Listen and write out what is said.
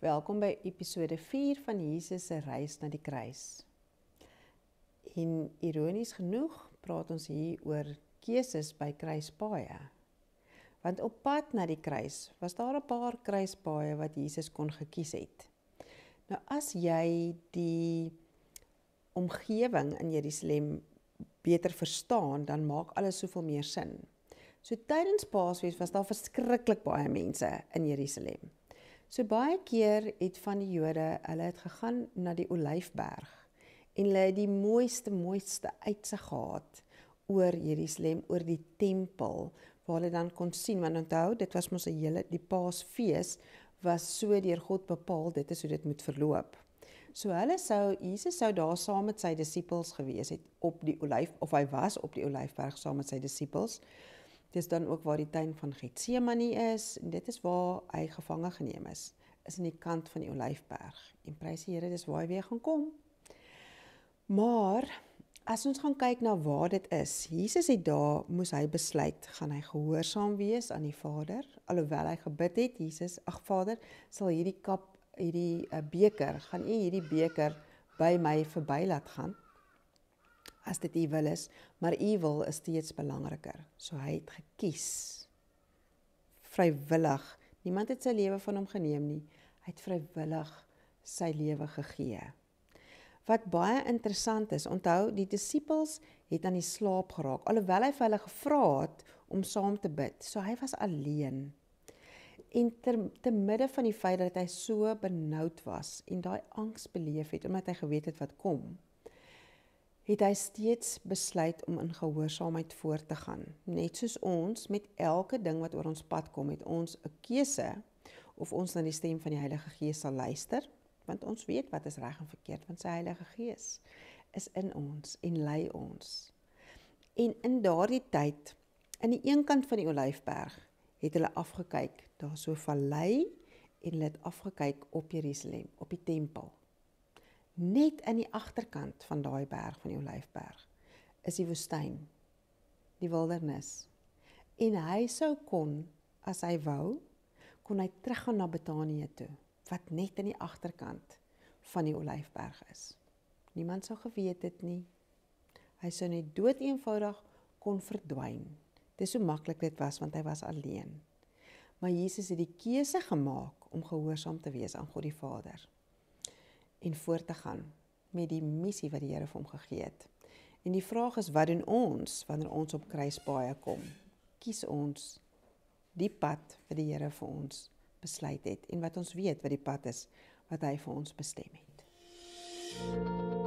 Welkom by episode 4 van Jesus se reis na die kruis. En ironies genoeg praat ons hier oor keuses by kruispaaie. Want op pad na die kruis was daar 'n paar kruispaaie wat Jesus kon gekies het. Nou as jy die omgewing in Jerusalem beter verstaan, dan maak alles soveel meer sin. So tydens Paasfees was daar verskriklik baie mense in Jerusalem. So baie keer het van die Jode, hulle het gegaan na die Olyfberg en hulle het die mooiste mooiste uitsig gehad oor Jerusalem, oor die tempel waar hulle dan kon sien want onthou, dit was mos 'n hele die Paasfees was so deur God bepaal, dit is hoe dit moet verloop. So hulle sou Jesus sou daar saam met sy disippels gewees het op die Olyf of hy was op die Olyfberg saam met sy disippels. Dis dan ook waar die tuin van Getsemane is en dit is waar hy gevange geneem is, is aan die kant van die olyfberg. En prys die Here, dis waar hy weer gaan kom. Maar as ons gaan kyk na waar dit is, Jesus het daar moes hy besluit gaan hy gehoorsaam wees aan die Vader, alhoewel hy gebid het, Jesus, ag Vader, sal hierdie kap, hierdie eh, beker, gaan u hierdie beker by my verby laat gaan? as dit u wil is, maar u wil is steeds belangriker. So hy het gekies vrywillig. Niemand het sy lewe van hom geneem nie. Hy het vrywillig sy lewe gegee. Wat baie interessant is, onthou die disippels het aan die slaap geraak alhoewel hy vir hulle gevra het om saam te bid. So hy was alleen. En ter, te midde van die feit dat hy so benoud was en daai angs beleef het omdat hy geweet het wat kom, het hy steeds besluit om in gehoorsaamheid voort te gaan. Net soos ons met elke ding wat oor ons pad kom, het ons 'n keuse of ons na die stem van die Heilige Gees sal luister, want ons weet wat is reg en verkeerd, want sy Heilige Gees is in ons en lei ons. En in daardie tyd aan die een kant van die Olyfberg het hulle afgekyk daar so vallei en hulle het afgekyk op Jerusalem, op die tempel net aan die agterkant van daai berg van die olyfberg is die woestyn die wildernis en hy sou kon as hy wou kon hy teruggaan na Betanië toe wat net aan die agterkant van die olyfberg is niemand sou geweet het nie hy sou net dood eenvoudig kon verdwyn dis hoe maklik dit was want hy was alleen maar Jesus het die keuse gemaak om gehoorsaam te wees aan God die Vader en voort te gaan met die missie wat die Here vir hom gegee het. En die vraag is wat doen ons wanneer ons op kruispaaie kom? Kies ons die pad wat die Here vir ons besluit het en wat ons weet wat die pad is wat hy vir ons bestem het. Thank you